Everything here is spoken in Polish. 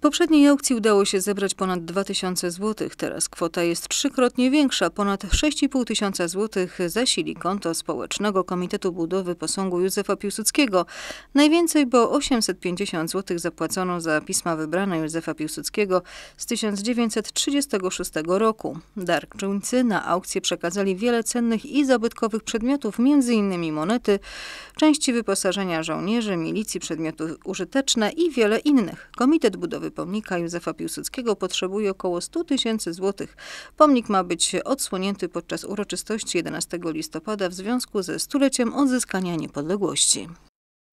poprzedniej aukcji udało się zebrać ponad 2000 zł. Teraz kwota jest trzykrotnie większa, ponad 6,5 tysiąca złotych zasili konto Społecznego Komitetu Budowy Posągu Józefa Piłsudskiego. Najwięcej, bo 850 zł zapłacono za pisma wybrane Józefa Piłsudskiego z 1936 roku. Darczyńcy na aukcję przekazali wiele cennych i zabytkowych przedmiotów, m.in. monety, części wyposażenia żołnierzy, milicji, przedmioty użyteczne i wiele innych. Komitet Budowy budowy pomnika Józefa Piłsudskiego potrzebuje około 100 tysięcy złotych. Pomnik ma być odsłonięty podczas uroczystości 11 listopada w związku ze stuleciem odzyskania niepodległości.